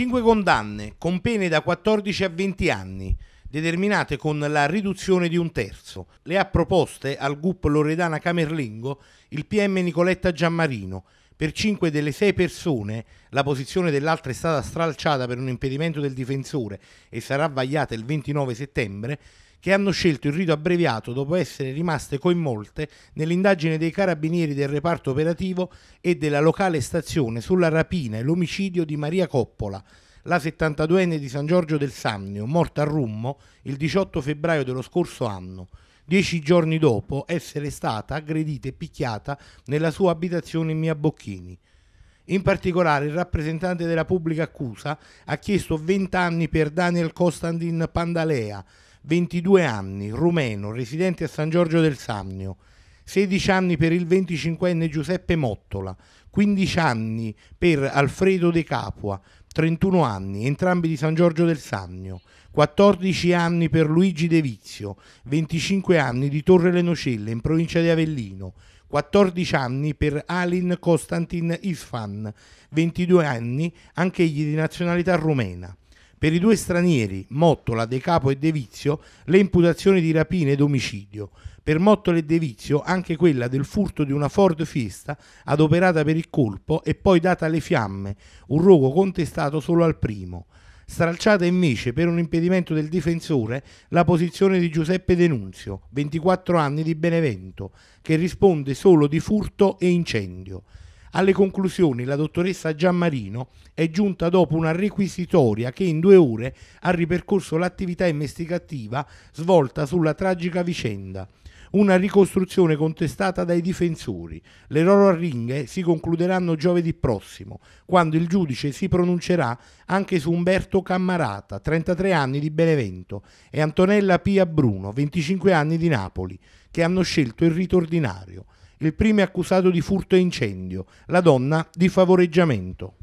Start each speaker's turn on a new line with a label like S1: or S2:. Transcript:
S1: Cinque condanne con pene da 14 a 20 anni, determinate con la riduzione di un terzo. Le ha proposte al GUP Loredana Camerlingo il PM Nicoletta Giammarino, per 5 delle 6 persone la posizione dell'altra è stata stralciata per un impedimento del difensore e sarà vagliata il 29 settembre, che hanno scelto il rito abbreviato dopo essere rimaste coinvolte nell'indagine dei carabinieri del reparto operativo e della locale stazione sulla rapina e l'omicidio di Maria Coppola, la 72enne di San Giorgio del Sannio, morta a Rummo il 18 febbraio dello scorso anno dieci giorni dopo essere stata aggredita e picchiata nella sua abitazione in Mia Bocchini. In particolare il rappresentante della pubblica accusa ha chiesto 20 anni per Daniel Costantin Pandalea, 22 anni, rumeno, residente a San Giorgio del Sannio, 16 anni per il 25enne Giuseppe Mottola, 15 anni per Alfredo De Capua, 31 anni, entrambi di San Giorgio del Sannio, 14 anni per Luigi De Vizio, 25 anni di Torre Le Nocelle in provincia di Avellino, 14 anni per Alin Costantin Isfan, 22 anni anch'egli di nazionalità rumena. Per i due stranieri, Mottola, De Capo e De Vizio, le imputazioni di rapina ed omicidio. Per Mottola e De Vizio anche quella del furto di una Ford Fiesta adoperata per il colpo e poi data alle fiamme, un rogo contestato solo al primo. Stralciata invece per un impedimento del difensore la posizione di Giuseppe Denunzio, 24 anni di Benevento, che risponde solo di furto e incendio. Alle conclusioni la dottoressa Giammarino è giunta dopo una requisitoria che in due ore ha ripercorso l'attività investigativa svolta sulla tragica vicenda una ricostruzione contestata dai difensori. Le loro arringhe si concluderanno giovedì prossimo, quando il giudice si pronuncerà anche su Umberto Cammarata, 33 anni di Benevento, e Antonella Pia Bruno, 25 anni di Napoli, che hanno scelto il rito ordinario. Il primo è accusato di furto e incendio, la donna di favoreggiamento.